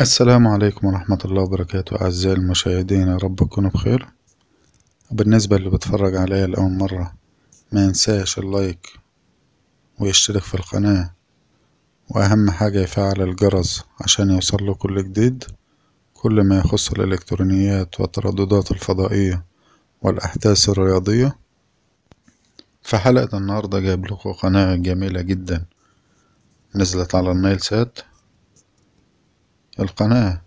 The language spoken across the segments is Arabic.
السلام عليكم ورحمة الله وبركاته أعزائي المشاهدين يا رب تكونوا بخير بالنسبة اللي بتفرج عليا لأول مرة ما ينساش اللايك ويشترك في القناة وأهم حاجة يفعل الجرس عشان له كل جديد كل ما يخص الإلكترونيات والترددات الفضائية والأحداث الرياضية في حلقة النهاردة جايب لكم قناة جميلة جدا نزلت على النايل سات القناة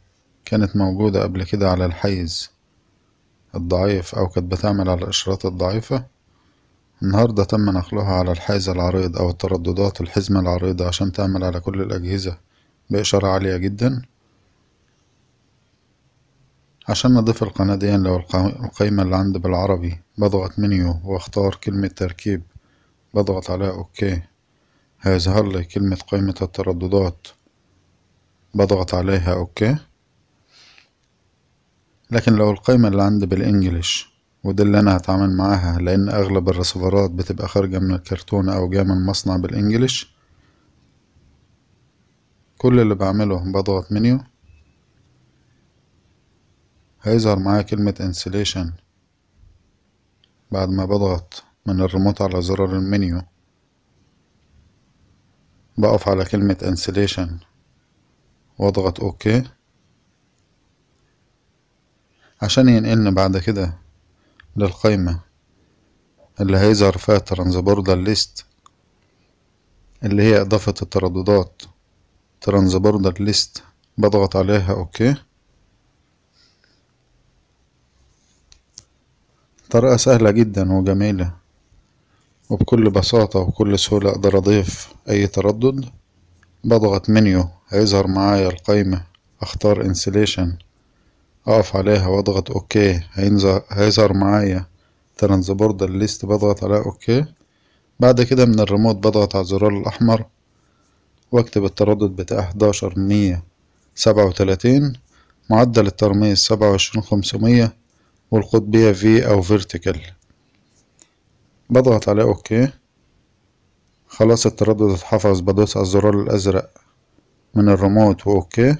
كانت موجودة قبل كده على الحيز الضعيف أو كانت بتعمل على الإشارات الضعيفة النهاردة تم نقلها على الحيز العريض أو الترددات الحزمة العريضة عشان تعمل على كل الأجهزة بإشارة عالية جدا عشان نضيف القناة دي يعني لو القيمة اللي عندي بالعربي بضغط منيو واختار كلمة تركيب بضغط على اوكي هيظهر لي كلمة قيمة الترددات بضغط عليها اوكي لكن لو القايمة اللي عندي بالانجليش وده اللي انا هتعامل معاها لان اغلب الرسيفرات بتبقى خارجة من الكرتونة او جاية من مصنع بالانجليش كل اللي بعمله بضغط منيو هيظهر معايا كلمة انسليشن بعد ما بضغط من الريموت على زرار المنيو بقف على كلمة انسليشن واضغط اوكي عشان ينقلنا بعد كده للقائمة اللي هيظهر فيها ترانزبوردر ليست اللي هي إضافة الترددات ترانزبوردر ليست بضغط عليها اوكي طريقة سهلة جدا وجميلة وبكل بساطة وبكل سهولة أقدر أضيف أي تردد بضغط منيو هيظهر معايا القايمة اختار انسليشن اقف عليها واضغط اوكي هيظهر معايا ترانزبوردر ليست بضغط على اوكي بعد كده من الريموت بضغط على الزرار الاحمر واكتب التردد بتاع احداشر مية سبعة وتلاتين معدل الترميز سبعة وعشرين خمسمية والقطبية في أو فيرتيكال بضغط على أوكي خلاص التردد اتحفظ بدوس على الزرار الأزرق من الريموت واوكي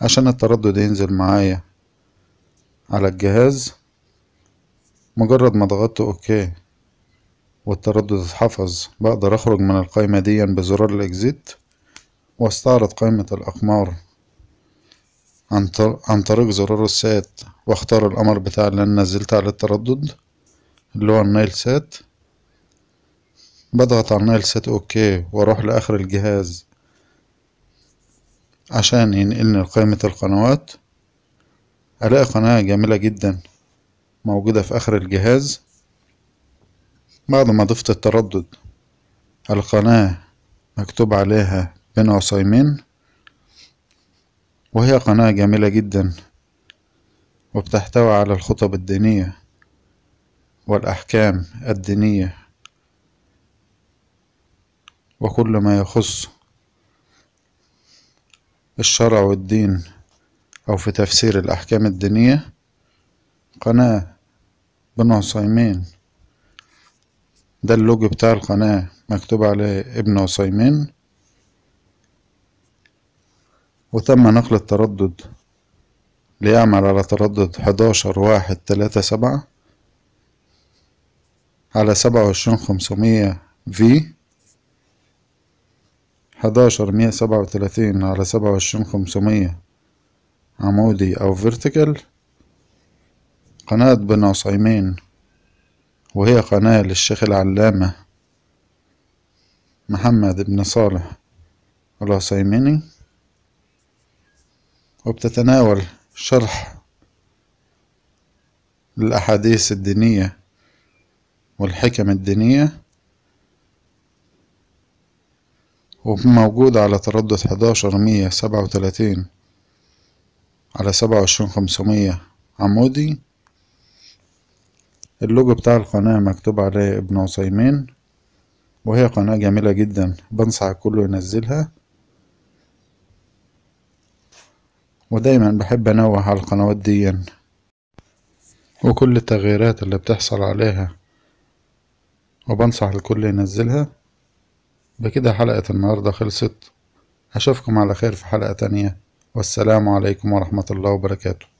عشان التردد ينزل معايا على الجهاز مجرد ما ضغطت اوكي والتردد اتحفظ بقدر اخرج من القائمة دي بزرار الاكزيت واستعرض قائمة الاقمار عن طريق زرار السات واختار القمر بتاع اللي انا نزلت عليه التردد اللي هو النايل سات بضغط على النايل سات اوكي واروح لاخر الجهاز عشان ينقلني لقائمة القنوات ألاقي قناة جميلة جدا موجودة في آخر الجهاز بعد ما ضفت التردد القناة مكتوب عليها بين عصيمين وهي قناة جميلة جدا وبتحتوي على الخطب الدينية والأحكام الدينية وكل ما يخص الشرع والدين أو في تفسير الأحكام الدينية قناة بن عصيمين ده اللوجو بتاع القناة مكتوب عليه ابن عصيمين وتم نقل التردد ليعمل على تردد حداشر واحد تلاتة سبعة على سبعة وعشرين خمسمية في حداشر مية سبعة وتلاتين على سبعة وعشرين خمسمية عمودي أو فيرتيكال قناة بن عصيمين وهي قناة للشيخ العلامة محمد بن صالح العصيميني وبتتناول شرح الأحاديث الدينية والحكم الدينية وموجود على تردد حداشر مية سبعة وتلاتين على سبعة وعشرين خمسمية عمودي اللوجو بتاع القناة مكتوب عليه ابن عثيمين وهي قناة جميلة جدا بنصح الكل ينزلها ودايما بحب انوه على القنوات دي وكل التغييرات اللي بتحصل عليها وبنصح الكل ينزلها بكده حلقة النهاردة خلصت أشوفكم على خير في حلقة تانية والسلام عليكم ورحمة الله وبركاته